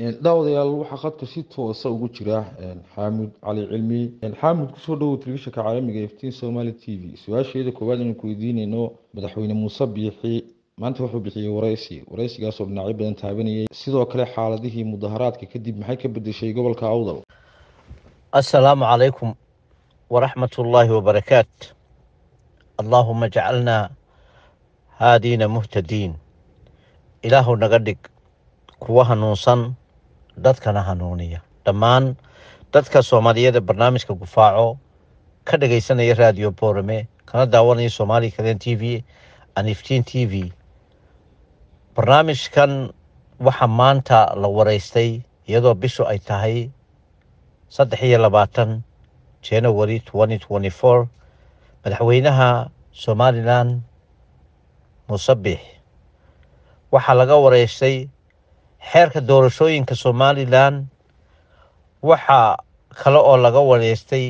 daawadyaal waxaa khadka si toosa ugu jira xaamud cali cilmi xaamud kusoo dhowow telefishinka caalamiga iftiin somaali t v su-aasheeda koowaad inaan ku weydiineyno madaxweyne muuse biixi maanta wuxuu bixiyey waraysi wareysigaasoo dhinacyo badan taabanayay sidoo kale xaaladihii mudaharaadka kadib maxay ka bedeshay gobolka awdal assalaamu calaykum waraxmat ullaahi wabarakaat allaahuma jacalnaa haadiina muhtadiin ilaahu naga dhig kuwa hanuunsan dadkana hanuuniya dhammaan dadka soomaaliyada barnaamijka gufaaco ka dhagaysanaya raadiyo borame kana daawanaya soomaaliya kalen t v an aniftiin t v barnaamijkan waxaa maanta la wareystay iyadoo bishu ay tahay saddex iyo labaatan january twenty twenty four madaxweynaha somalilan musabix waxaa laga wareystay xeerka doorashooyinka somalilan waxaa kale oo laga wareystay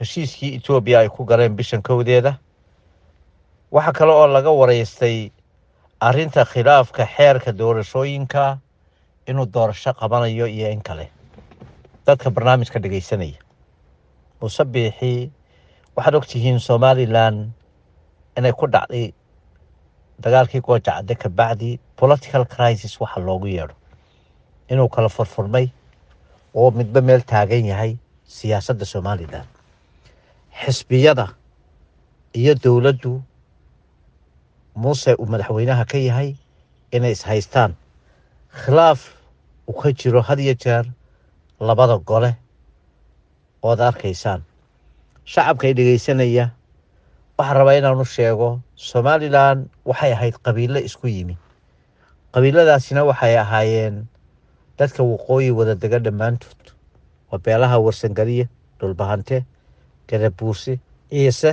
heshiiskii etoobiya ay ku galeen bishan kowdeeda waxaa kale oo laga wareystay arrinta khilaafka xeerka doorashooyinka inuu doorasho qabanayo iyo in kale dadka barnaamijka dhegaysanaya musabiixii waxaad og tihiin somalilan inay ku dhacday dagaalkii goojacadde kabacdi political crisis waxa loogu yeedho inuu kala furfurmay oo midba meel taagan yahay siyaasadda somalilan xisbiyada iyo dowladdu muuse uu madaxweynaha ka yahay inay ishaystaan khilaaf u ka jiro had iyo jeer labada gole ood arkaysaan shacabka dhegaysanaya waxaan rabaa inaan u sheego somalilan waxay ahayd qabiilo isku yimi qabiiladaasina waxay ahaayeen dadka waqooyi wada dega dhammaantood waa beelaha warsangaliya dhulbahante gadabuurse ciise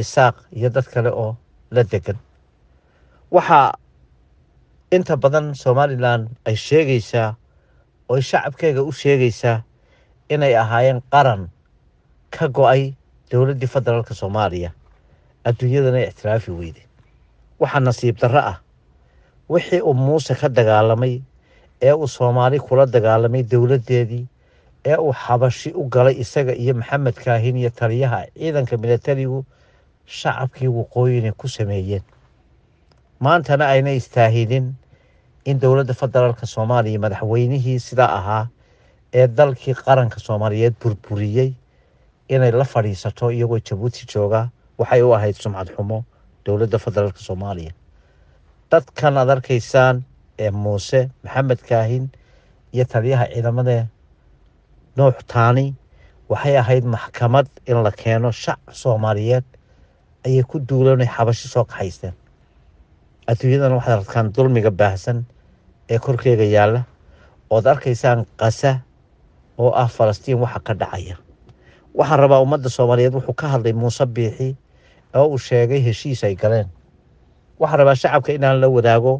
isaaq iyo dad kale oo la degan waxaa inta badan somalilan ay sheegaysaa ooy shacabkeega u sheegaysaa inay ahaayeen qaran ka go-ay dowladdii federaalka soomaaliya adduunyadana ictiraafi weyde waxaa nasiib darro ah wixii uu muuse ka dagaalamay ee uu soomaali kula dagaalamay dowladdeedii ee uu xabashi u galay isaga iyo maxamed kaahin iyo taliyaha ciidanka milatarigu shacabkii waqooyina ku sameeyeen maantana ayna istaahilin in dowladda federaalka soomaaliya madaxweynihii sidaa ahaa ee dalkii qaranka soomaaliyeed burburiyey inay la fadhiisato iyagoo jabuuti joogaa waxay u ahayd sumcad xumo dowladda federaalka soomaaliya dadkan aad arkaysaan ee muuse maxamed kaahin iyo taliyaha ciidamada nuux taani waxay ahayd maxkamad in la keeno shac soomaaliyeed ayay ku duulanay xabashi soo qaxaysteen adduunyadana waxaad arkaan dulmiga baahsan ee korkeega yaalla ood arkaysaan qasa oo ah falastiin waxa ka dhacaya waxaan rabaa ummadda soomaaliyeed wuxuu ka hadlay muuse biixi oo uu sheegay heshiis ay galeen waxaa rabaa shacabka inaan la wadaago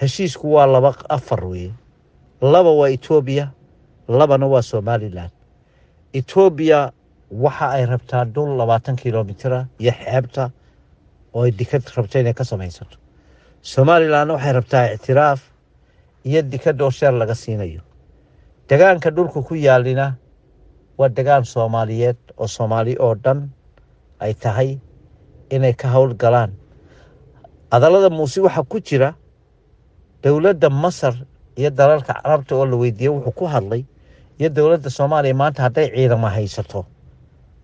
heshiisku waa laba afar weye laba waa etoobiya labana waa somalilan etoobiya waxa ay rabtaa dhul labaatan kilomitra iyo xeebta oo ay dikad rabto inay ka samaysato somalilan waxay rabtaa ictiraaf iyo dikad oo sheer laga siinayo degaanka dhulka ku yaalina waa degaan soomaaliyeed oo soomaali oo dhan ay tahay inay ka howlgalaan hadallada muuse waxaa ku jira dowladda masar iyo dalalka carabta oo la weydiiyey wuxuu ku hadlay iyo dowladda soomaaliya maanta hadday ciidama haysato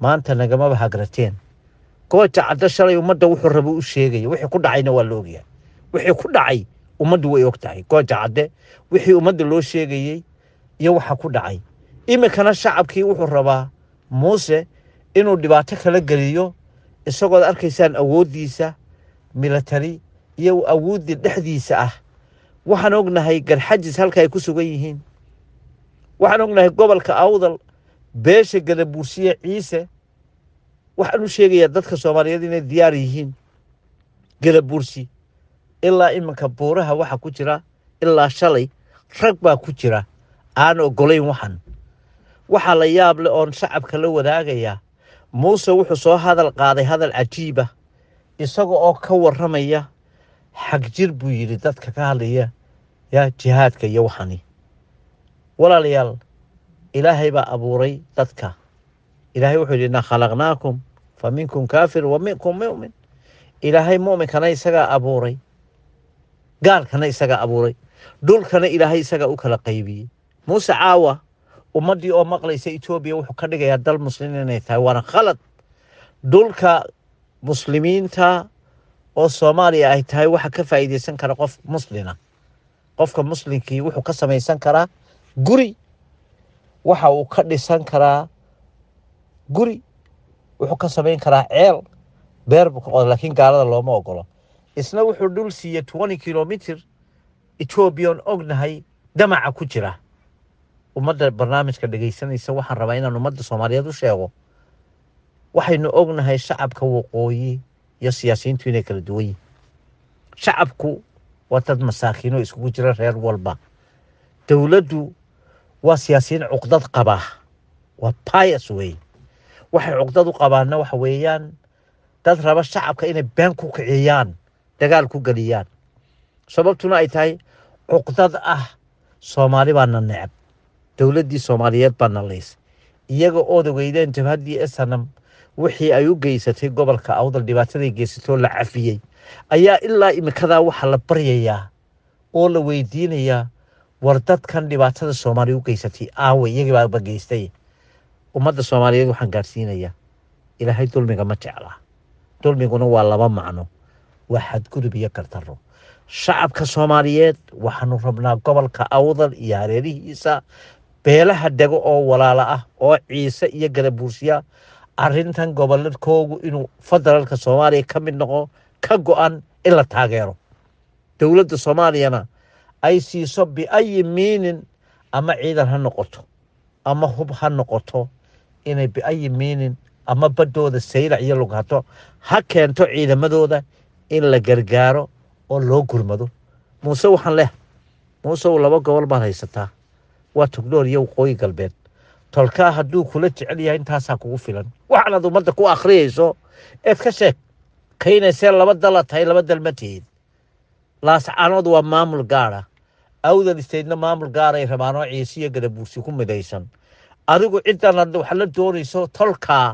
maanta nagamaba hagrateen gooja caddo shalay ummadda wuxuu raba u sheegaya wixii ku dhacayna waa la ogyahay wixii ku dhacay ummaddu way og tahay gooja cadde wixii ummadda loo sheegayey iyo waxa ku dhacay iminkana shacabkii wuxuu rabaa muuse inuu dhibaato kala geliyo isagood arkaysaan awooddiisa milatari iyo awooddii dhexdiisa ah waxaan ognahay garxajis halka ay ku sugan yihiin waxaan ognahay gobolka awdal beesha gadabuursiye ciise waxaan u sheegayaa dadka soomaaliyeed inay diyaar yihiin gadabuursi ilaa iminka buuraha waxa ku jira ilaa shalay rag baa ku jira aan ogolayn waxan waxaa la yaab leh oon shacabka la wadaagayaa muuse wuxuu soo hadal qaaday hadal cajiiba ah, isaga oo ka waramaya xagjir buu yidhi dadka ka hadlaya ya jihaadka iyo waxani walaalayaal ilaahay baa abuuray dadka ilaahay wuxuu yidhi ina khalaqnaakum fa minkum kaafir wa minkum mu'min ilaahay mu'minkana isagaa abuuray gaalkana isagaa abuuray dhulkana ilaahay isagaa u kala qaybiyey muuse caawa ummaddii oo maqlaysa etoobiya wuxuu ka dhigayaa dal muslimiin inay tahay waana khalad dhulka muslimiinta oo soomaaliya ay tahay waxa ka faa'iidaysan kara qof muslina qofka muslinkii wuxuu ka samaysan karaa guri waxa uu ka dhisan karaa guri wuxuu ka samayn karaa ceel beer laakiin gaalada looma ogolo isna wuxuu dhul siiya twenty kilomitr etoobiya on ognahay damaca ku jira ummadda barnaamijka dhegeysanaysa waxaan rabaa inaan ummadda soomaaliyeed u sheego waxaynu ognahay shacabka waqooyi iyo siyaasiyiintu inay kala duwan yihin shacabku waa dad masaakiino iskugu jira reer walba dowladdu waa siyaasiyiin cuqdad qabaa waa bias weeye waxay cuqdad u qabaanna waxa weeyaan dad raba shacabka inay been ku kiciyaan dagaal ku geliyaan sababtuna ay tahay cuqdad ah soomaali baana necab dowladdii soomaaliyeed baa iyaga ooda weydeen jabhaddii esanam wixii ay u geysatay gobolka awdal dhibaataday geysatoo la cafiyey ayaa ilaa imikadaa waxaa la baryayaa oo la weydiinayaa war dadkan dhibaatada soomaaliya u geysatay aawe iyagabaaba geystay ummadda soomaaliyeed waxaan gaadhsiinayaa ilaahay dulmiga ma jecla dulmiguna waa laba macno waa xadgudub iyo gardarro shacabka soomaaliyeed waxaanu rabnaa gobolka awdal iyo hareerihiisa beelaha dhego oo walaala ah oo ciise iyo gadabuursiya arintan goboladkoogu inuu federaalka soomaaliya ka mid noqo ka go-an in la taageero dowladda soomaaliyana ay siiso biayi miinin ama ciidan ha noqoto ama hub ha noqoto inay biayi miinin ama baddooda saylac iyo lughato ha keento ciidamadooda in la gargaaro oo loo gurmado muuse waxaan leh muusew laba gobol baad haysataa waa togdhoor iyo waqooyi galbeed tolkaa hadduu kula jecel yahay intaasaa kugu filan waxaan ummadda ku akhriyayso eed ka sheeg kaynaysee laba dala tahay laba dal ma tihid laascaanood waa maamul gaara awdan istaydna maamul gaaray rabaan oo ciise iyo gadabuursi ku midaysan adigu ciddan hadda wax la doonayso tolkaa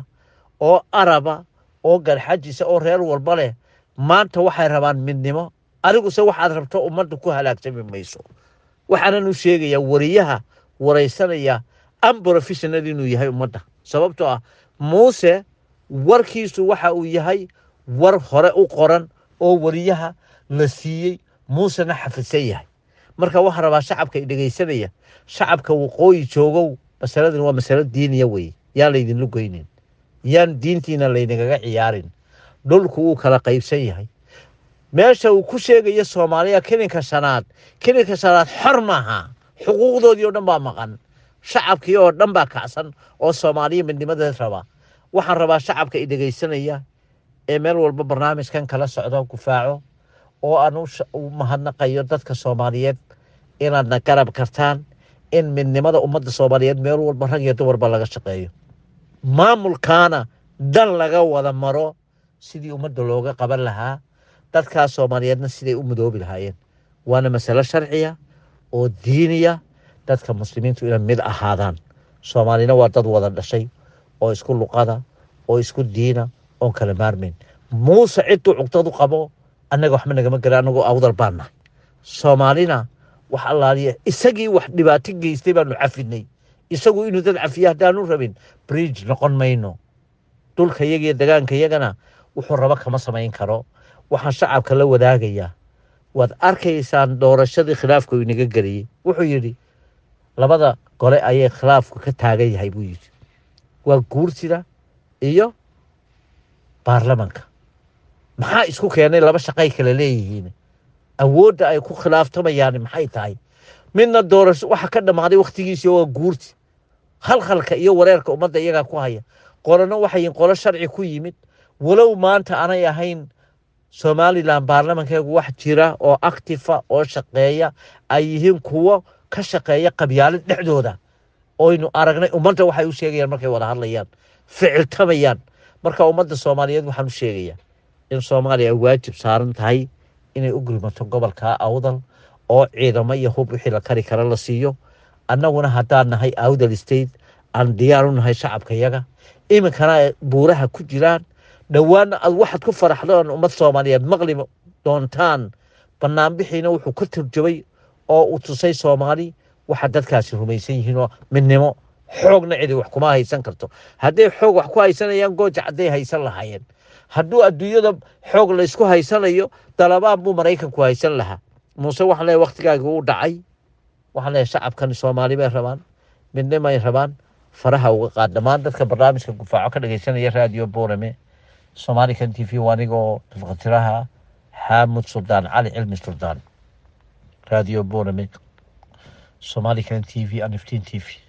oo araba oo garxajisa oo reer walba leh maanta waxay rabaan midnimo adiguse waxaad rabto ummadda ku halaagsami mayso waxaanan u sheegayaa wariyaha waraysanaya ambrofessional inuu yahay ummadda sababtoo ah muuse warkiisu waxa uu yahay war hore u qoran oo wariyaha la siiyey muusena xafidsan yahay marka waxaa rabaa shacabka dhegaysanaya shacabka waqooyi joogow masaladan waa masalo diiniya weeye yaan laydinla goynin yaan diintiina laydinkaga ciyaarin dhulku uu kala qaybsan yahay meesha uu ku sheegayo soomaaliya kelinka shanaad kilinka shanaad xor maaha xuquuqdoodii oo dhan baa maqan shacabkii oo dhan baa kacsan oo soomaaliya midnimada raba waxaan rabaa shacabka i dhegaysanaya ee meel walba barnaamijkan kala socdo gufaaco oo aan u mahadnaqayo dadka soomaaliyeed inaadna garab kartaan in midnimada ummadda soomaaliyeed meel walba rag iyo dumarba laga shaqeeyo maamulkaana dan laga wada maro sidii ummadda looga qaban lahaa dadkaa soomaaliyeedna siday u mudoobi lahaayeen waana masalo sharciya oo diiniya dadka muslimiintu inay mid ahaadaan soomaalina waa dad wada dhashay oo isku luqada oo isku diina oon kala maarmayn muuse cidduu cugdadu qabo annaga waxba nagama gara annagoo awdal soomaalina wax allaaliya isagii wax dhibaato geystay baanu cafinay isagu inuu dad cafiya haddaanu rabin bridge noqon mayno dhulka yagiiyo dagaanka yagana wuxuu rabo kama samayn karo waxaan shacabka la wadaagayaa waad arkaysaan doorashadii khilaafka uu inaga geliyey wuxuu yidhi labada gole ayay khilaafku ka taagan yahay buu yidhi waa guurtida iyo baarlamanka maxaa isku keenay laba shaqay kala leeyihiin awoodda ay ku khilaaftamayaan maxay tahay midna doorasho waxa ka dhammaaday wakhtigiisi waa guurti halhalka iyo wareerka ummadda iyagaa ku haya qolana waxay qolo sharci ku yimid walow maanta anay ahayn somalilan baarlamankeegu wax jira oo actifa ah, oo shaqeeya ay yihiin kuwo ka shaqeeya qabyaalid dhexdooda oynu aragnay ummadda waxay u sheegayaan markay wada hadlayaan ficiltamayaan marka ummadda soomaaliyeed waxaan u sheegayaa in soomaaliya ay waajib saaran tahay inay u gulmato gobolka awdal oo ciidamo iyo hub wixii la kari kara la siiyo annaguna haddaan nahay awdal state aan diyaar u nahay shacabka yaga iminkana buuraha ku jiraan dhowaan aad waxaad ku faraxdaan ummad soomaaliyeed maqli doontaan banaanbixiina wuxuu ka turjubay oo uu tusay soomaali waxa dadkaasi rumaysan yihiinoo midnimo xoogna cidi wax kuma haysan karto hadday xoog wax ku haysanayaan gooja hadday haysan lahaayeen hadduu adduunyada xoog laysku haysanayo dalabaan buu maraykanku haysan lahaa muuse waxaan leehay waktigaagi uu dhacay waxaan leehay shacabkan soomaali bay rabaan midnimay rabaan faraha uga qaad dhammaan dadka barnaamijka gufaaco ka dhegaysanaya raadiyo boorame soomaalikan t v anigoo nafaqatiraha xaamud suldaan cali cilmi suldaan raadiyo boname soomaalikan t v aniftiin t v